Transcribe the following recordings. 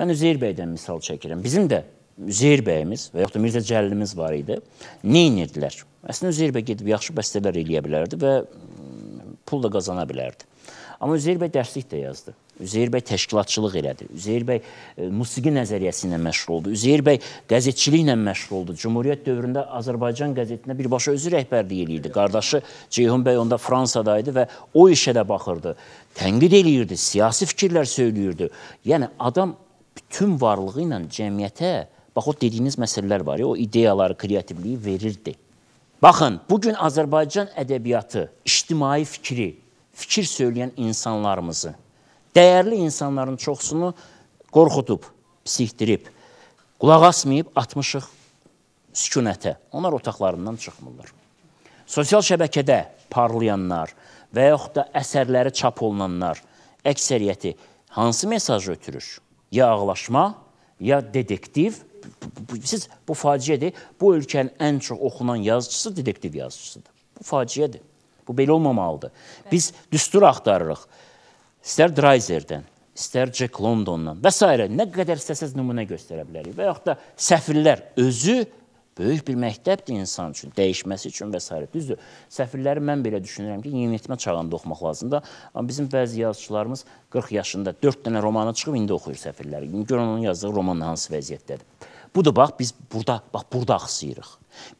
Mən Üzeyir bəydən misal çəkirəm. Bizim də Üzeyir bəyimiz və yaxud da Mirzə Cəlilimiz var idi. Nəyin edilər? Əslində Üzeyir bəy gedib yaxşı bəstələr eləyə bilərdi və pul da qazana bilərdi. Amma Üzeyir bəy dərslik də yazdı. Üzeyir bəy təşkilatçılıq elədi. Üzeyir bəy e, musiqi nəzəriyyəsi ilə məşğul oldu. Üzeyir bəy qəzetçiliklə məşğul oldu. Cümhuriyyət dövründə Azərbaycan qəzetində birbaşa özü rəhbərlik eləyirdi. Qardaşı Ceyhun bəy onda Fransada idi və o işə də baxırdı. Tənqid eləyirdi, siyasi fikirlər söyləyirdi. Yəni adam bütün varlığı ilə cəmiyyətə bax o dediyiniz məsələlər var ya, o ideyaları, kreativliyi verirdi. Baxın, bu gün Azərbaycan ədəbiyyatı, ictimai fikri, fikir söyləyən insanlarımızı, dəyərli insanların çoxsunu qorxudub, psixdirib, qulaq asmayıb atmışıq sükunətə. Onlar otaqlarından çıxmırlar. Sosial şəbəkədə parlayanlar və yaxud da əsərləri çap olunanlar əksəriyyəti hansı mesajı ötürür? ya ağlaşma, ya dedektiv. Siz bu faciədir. Bu ölkənin ən çox oxunan yazıçısı dedektiv yazıçısıdır. Bu faciədir. Bu belə olmamalıdır. Biz düstur axtarırıq. İstər Dryzerdən, istər Jack Londondan və s. nə qədər istəsəz nümunə göstərə bilərik. Və yaxud da səfirlər özü böyük bir məktəbdir insan üçün, dəyişməsi üçün və s. Düzdür, səfirləri mən belə düşünürəm ki, yeniyetmə çağında oxumaq lazımdır. Amma bizim bəzi yazıçılarımız 40 yaşında 4 dənə romanı çıxıb indi oxuyur səfirləri. Görün onun yazdığı roman hansı vəziyyətdədir. Budur, bax, biz burada, bax, burada axsıyırıq.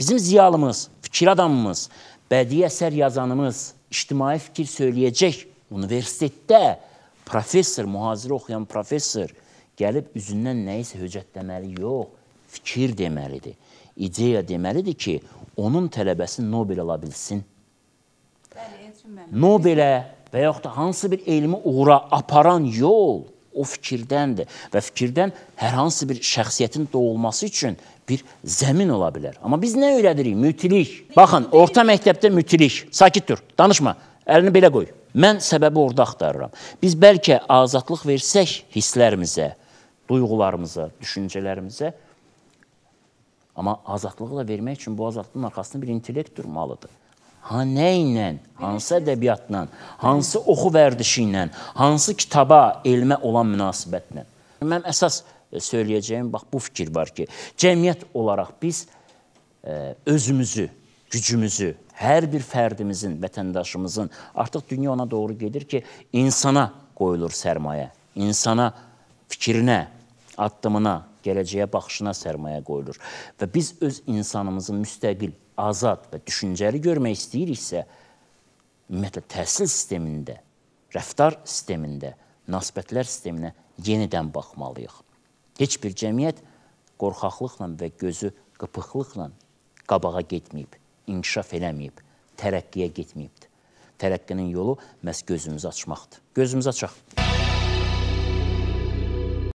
Bizim ziyalımız, fikir adamımız, bədii əsər yazanımız, ictimai fikir söyləyəcək universitetdə professor, mühazirə oxuyan professor gəlib üzündən nəyisə höcətləməli yox fikir deməlidir, ideya deməlidir ki, onun tələbəsi Nobel ala bilsin. Nobelə və yaxud da hansı bir elmi uğura aparan yol o fikirdəndir və fikirdən hər hansı bir şəxsiyyətin doğulması üçün bir zəmin ola bilər. Amma biz nə öyrədirik? Mütilik. Baxın, orta məktəbdə mütilik. Sakit dur, danışma. Əlini belə qoy. Mən səbəbi orada axtarıram. Biz bəlkə azadlıq versək hisslərimizə, duyğularımıza, düşüncələrimizə, Amma azadlıqla vermək üçün bu azadlığın arxasında bir intellekt durmalıdır. Ha nə ilə, hansı ədəbiyyatla, hansı oxu vərdişi ilə, hansı kitaba, elmə olan münasibətlə. Mənim əsas e, söyləyəcəyim bax bu fikir var ki, cəmiyyət olaraq biz ə, e, özümüzü, gücümüzü, hər bir fərdimizin, vətəndaşımızın artıq dünya ona doğru gedir ki, insana qoyulur sərmayə. İnsana fikrinə, addımına, gələcəyə baxışına sərmayə qoyulur. Və biz öz insanımızı müstəqil, azad və düşüncəli görmək istəyiriksə, ümumiyyətlə təhsil sistemində, rəftar sistemində, münasibətlər sisteminə yenidən baxmalıyıq. Heç bir cəmiyyət qorxaqlıqla və gözü qıpıqlıqla qabağa getməyib, inkişaf eləməyib, tərəqqiyə getməyibdir. Tərəqqinin yolu məhz gözümüzü açmaqdır. Gözümüzü açaq.